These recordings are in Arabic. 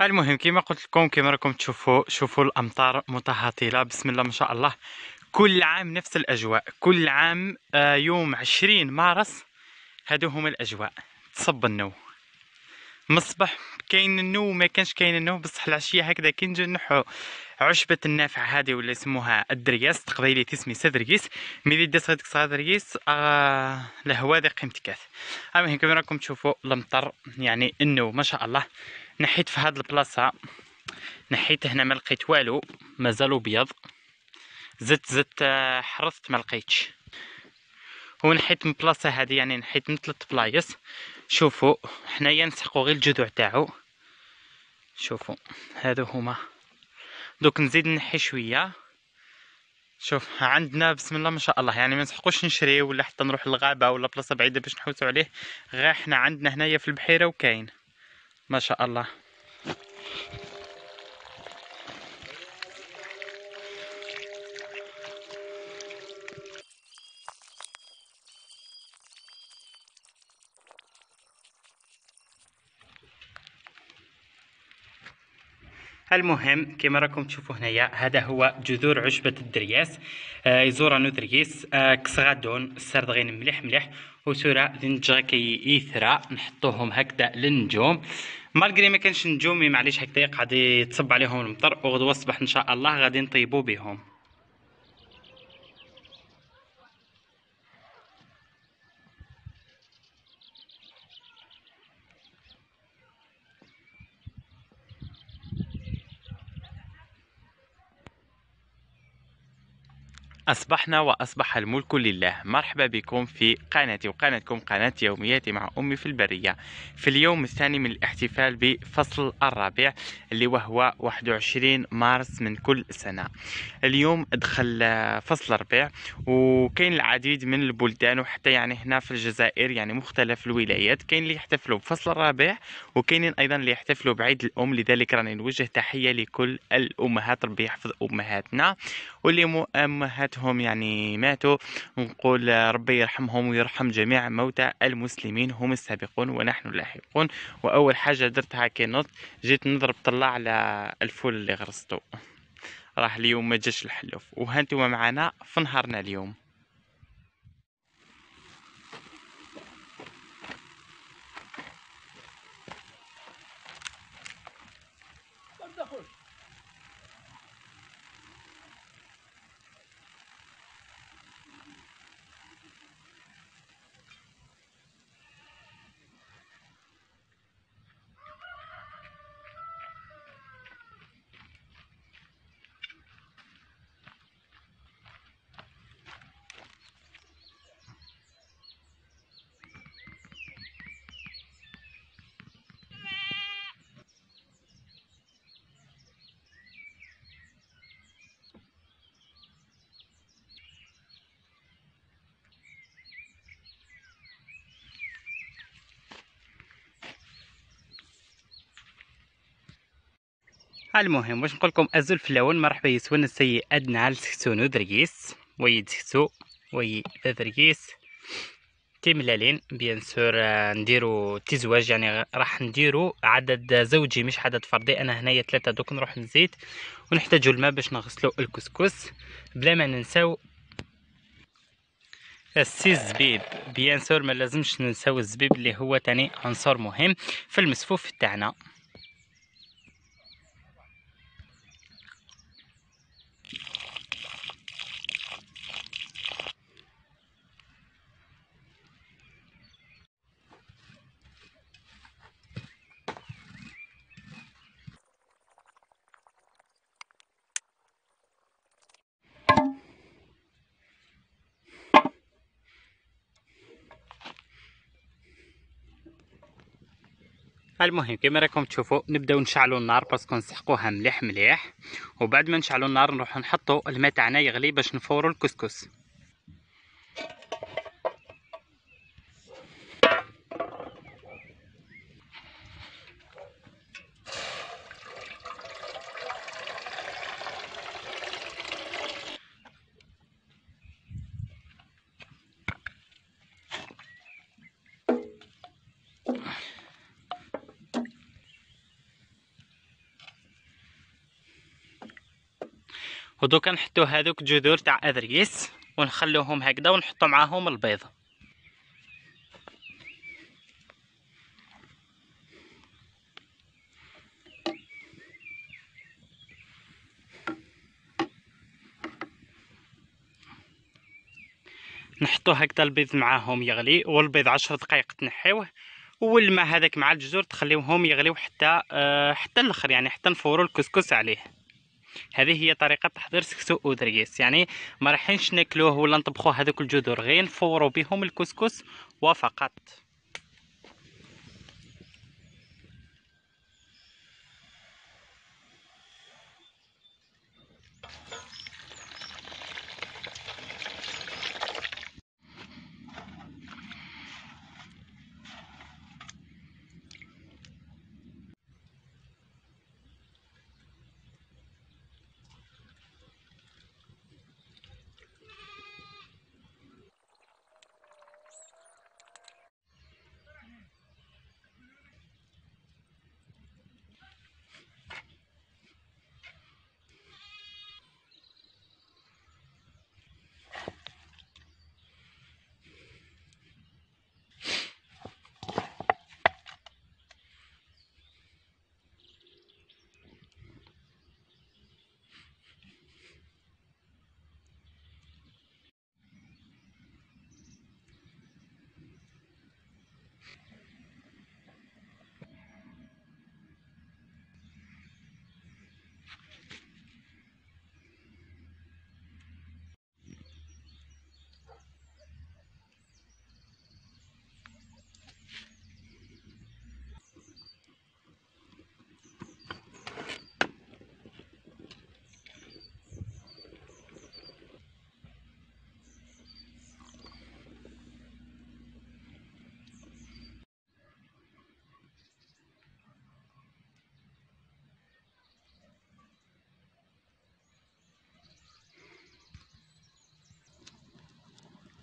المهم كما قلت لكم كما راكم تشوفوا شوفوا الامطار متهطله بسم الله ما شاء الله كل عام نفس الاجواء كل عام آه، يوم 20 مارس هادو هما الاجواء تصب النو مصبح كاين النو ما كانش كاين النو بصح العشيه هكذا كي نجي نحو عشبه النافع هذه ولا يسموها الدرياس تقبيلي تسمي سدريس ملي دي هذيك سدريس آه لهوا ذي قيمتك المهم كما راكم تشوفوا المطر يعني النو ما شاء الله نحيت في هاد البلاصه نحيت هنا ما لقيت والو مازالو بيض زدت زدت آه، حرصت ما لقيتش ونحيت من البلاصه هذه يعني نحيت من ثلاث بلايص شوفوا حنايا نسحقوا غير الجذوع تاعو شوفوا هادو هما دوك نزيد نحي شويه شوف عندنا بسم الله ما شاء الله يعني ما نسحقوش نشري ولا حتى نروح للغابه ولا بلاصه بعيده باش نحوسوا عليه غير حنا عندنا هنايا في البحيره وكاين ما شاء الله المهم كما راكم تشوفوا هنايا هذا هو جذور عشبة الدرياس آه يزورانو آه كسغادون السرد غين مليح مليح وسورة دنجا كي إيثرا نحطوهم هكذا للنجوم مالغري ما كانش نجومي معليش هكذا يقعد يتصب عليهم المطر وغدوة الصباح إن شاء الله غادي نطيبو بهم أصبحنا وأصبح الملك لله مرحبا بكم في قناتي وقناتكم قناة يومياتي مع أمي في البرية في اليوم الثاني من الاحتفال بفصل الربيع اللي وهو 21 مارس من كل سنة اليوم دخل فصل الربيع وكاين العديد من البلدان وحتى يعني هنا في الجزائر يعني مختلف الولايات كاين اللي يحتفلوا بفصل الربيع وكاينين أيضا اللي يحتفلوا بعيد الأم لذلك راني نوجه تحية لكل الأمهات ربي يحفظ أمهاتنا واللي أمهات موتهم يعني ماتوا نقول ربي يرحمهم ويرحم جميع موتى المسلمين هم السابقون ونحن اللاحقون واول حاجه درتها كي نط جيت نضرب طلع على الفول اللي غرسته راح اليوم ما جاش الحلوف وهانتوما معنا في نهارنا اليوم المهم واش نقول لكم اللون مرحبا يسون السي ادنى السكسون دريس وي سكسو وي درقيس تملالين بيان سور آه، نديرو تزواج يعني راح نديرو عدد زوجي مش عدد فردي انا هنايا ثلاثة دوك نروح نزيد ونحتاجو الماء باش نغسلو الكسكس بلا ما ننساو السي الزبيب بيان سور ما لازمش ننساو الزبيب اللي هو تاني عنصر مهم في المسفوف تاعنا المهم كما راكم تشوفوا نبداو نشعلوا النار باسكو نسحقوها مليح مليح وبعد ما نشعلوا النار نروحو نحطوا الماء تاعنا يغلي باش نفوروا الكسكس ودوكا نحطو هادوك جذور تاع ادريس ونخلوهم هكذا ونحطو معاهم البيض نحطو هكذا البيض معاهم يغلي والبيض عشر دقائق تنحيوه والماء هذاك مع الجذور تخليوهم يغليو حتى آه، حتى الاخر يعني حتى نفوروا الكسكس عليه هذه هي طريقه تحضير سكسو اودريس يعني ما ناكلوه ولا نطبخوه هذوك الجذور غير نفورو بهم الكسكس وفقط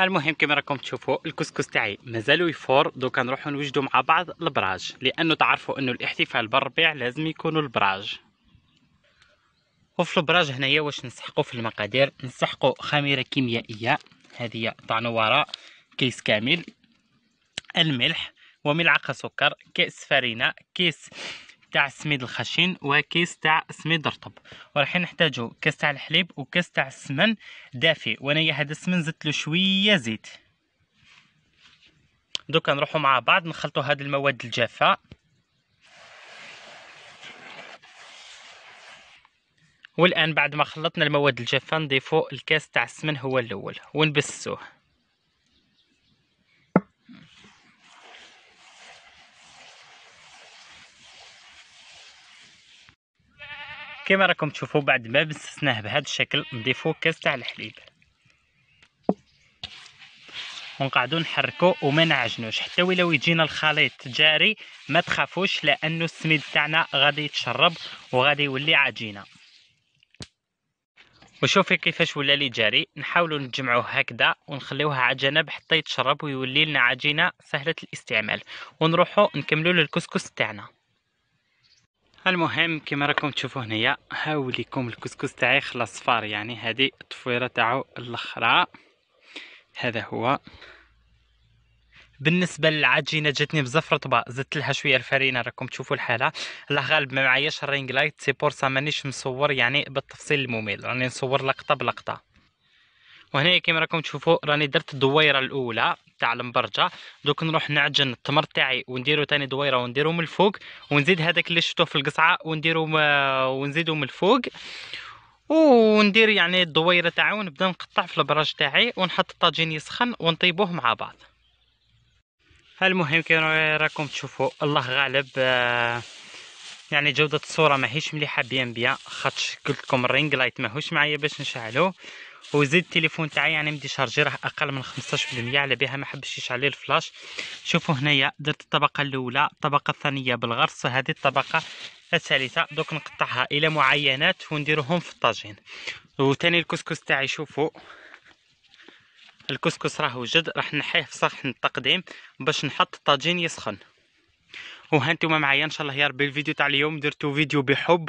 المهم كما راكم تشوفوا الكسكس تاعي مازالو يفور دوكا نروحو نوجدو مع بعض البراج لانه تعرفوا انه الاحتفال بالربيع لازم يكونوا البراج وفي البراج هنايا واش نسحقوا في المقادير نسحقوا خميره كيميائيه هذه تاع وراء كيس كامل الملح وملعقه سكر كاس فارينه كيس تاع السميد الخشن وكيس تاع السميد الرطب وراح نحتاجو كاس تاع الحليب وكاس تاع السمن دافئ وانايا هذا السمن زدت له شويه زيت دوكا نروحو مع بعض نخلطو هاد المواد الجافه والان بعد ما خلطنا المواد الجافه نضيفو الكاس تاع السمن هو الاول ونبسوه كما راكم تشوفوا بعد ما بسسناه بهذا الشكل نضيفو كاس تاع الحليب ونقعدو نحركو وما نعجنوش حتى ولو يجينا الخليط جاري ما تخافوش لانه السميد تاعنا غادي يتشرب وغادي يولي عجينه وشوفي كيفاش ولا لي جاري نحاولوا نجمعوه هكذا ونخليوه على جنب حتى يتشرب ويولي لنا عجينه سهله الاستعمال ونروحو نكملو للكسكس تاعنا المهم كما راكم تشوفوا هنايا ها وليكم الكسكس تاعي خلاص فار يعني هذه التفويره تاعو الاخرى هذا هو بالنسبه للعجينه جاتني بزاف رطبه زدت لها شويه الفرينه راكم تشوفوا الحاله الله غالب ما معياش الرينغ لايت سي بور سا مانيش مصور يعني بالتفصيل الممل راني نصور لقطه بلقطه وهنا كيما راكم تشوفوا راني درت الدويره الاولى تاع المبرجه دوك نروح نعجن التمر تاعي ونديرو ثاني دويره ونديرو من الفوق ونزيد هذاك اللي شفتوه في القصعه ونديرو ونزيدو من الفوق وندير يعني الدويره تاعي ونبدا نقطع في البراج تاعي ونحط الطاجين يسخن ونطيبوه مع بعض المهم كيما راكم تشوفوا الله غالب آه، يعني جوده الصوره ماهيش مليحه بيان بيان خاطش قلت لكم الرينغ لايت ماهوش معايا باش نشعلوه وزيد التليفون تاعي يعني مدي شارجي راه اقل من 15% على بها ما حبش يشعل الفلاش شوفوا هنايا درت الطبقه الاولى الطبقه الثانيه بالغرس هذه الطبقه الثالثه دوك نقطعها الى معينات ونديرهم في الطاجين وثاني الكسكس تاعي شوفوا الكسكس راه وجد راح نحيه في صحن التقديم باش نحط الطاجين يسخن وهانتوما معايا ان شاء الله يا ربي الفيديو تاع اليوم درتو فيديو بحب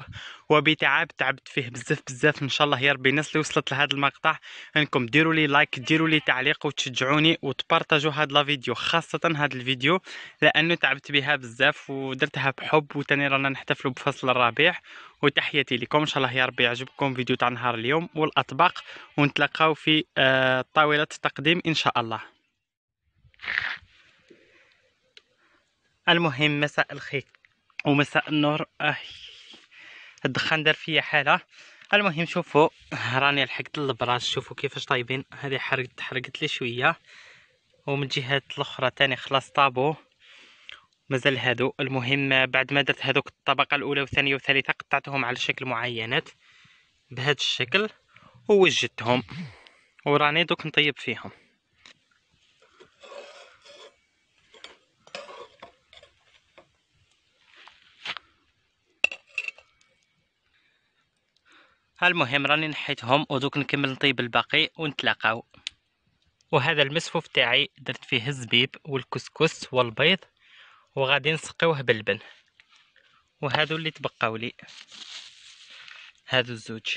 وبتعب تعبت فيه بزاف بزاف ان شاء الله يا ربي الناس اللي وصلت لهذا المقطع انكم ديروا لي لايك ديروا لي تعليق وتشجعوني وتبارطاجوا هذا الفيديو خاصه هذا الفيديو لانه تعبت بها بزاف ودرتها بحب وتاني رانا نحتفلوا بفصل الربيع وتحياتي لكم ان شاء الله يا ربي يعجبكم فيديو تاع نهار اليوم والاطباق ونتلاقاو في آه، طاوله التقديم ان شاء الله المهم مساء الخير ومساء النور آه. الدخان دار فيا حاله المهم شوفوا راني لحقت البراز شوفوا كيفاش طايبين هذه حرقت حرقت لي شويه ومن الجهه الاخرى تاني خلاص طابو مازال هادو المهم بعد ما درت هادوك الطبقه الاولى والثانيه والثالثه قطعتهم على شكل معينات بهذا الشكل ووجدتهم وراني دوك نطيب فيهم المهم راني نحيتهم ودوك نكمل نطيب الباقي ونتلاقاو وهذا المسفوف تاعي درت فيه الزبيب والكسكس والبيض وغادي نسقيوه باللبن وهذا اللي تبقاو لي هادو الزوج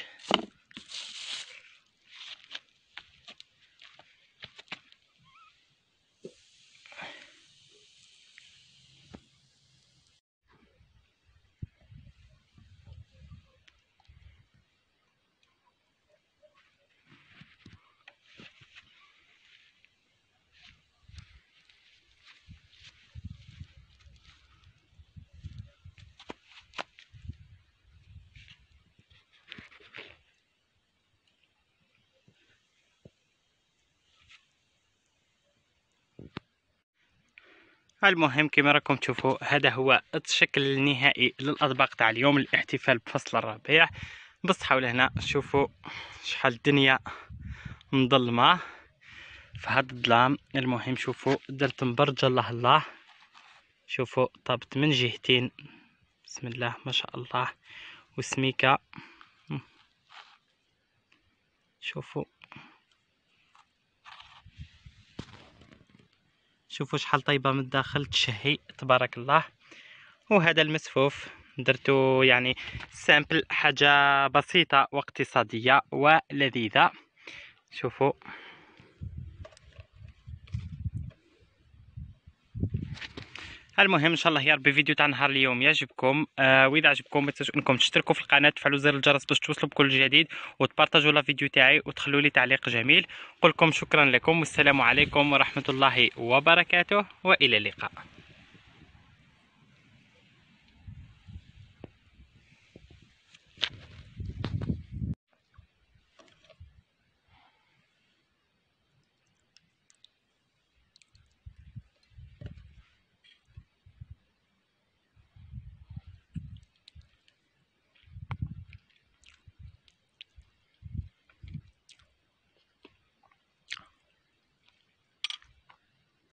المهم كما راكم تشوفوا هذا هو الشكل النهائي للاطباق تاع اليوم الاحتفال بفصل الربيع بس حول هنا شوفوا شحال الدنيا مظلمه في هذا الظلام المهم شوفوا درت مبرج الله الله شوفوا طابت من جهتين بسم الله ما شاء الله وسميكه شوفوا شوفوا شحال طيبه من الداخل تشهي تبارك الله وهذا المسفوف درتو يعني سامبل حاجه بسيطه واقتصاديه ولذيذه شوفوا المهم ان شاء الله يا ربي فيديو تاع نهار اليوم يعجبكم آه واذا عجبكم ما تنسوش انكم تشتركوا في القناه تفعلوا زر الجرس باش توصلوا بكل جديد وتبارطاجوا لا فيديو تاعي وتخلوا لي تعليق جميل نقول لكم شكرا لكم والسلام عليكم ورحمه الله وبركاته والى اللقاء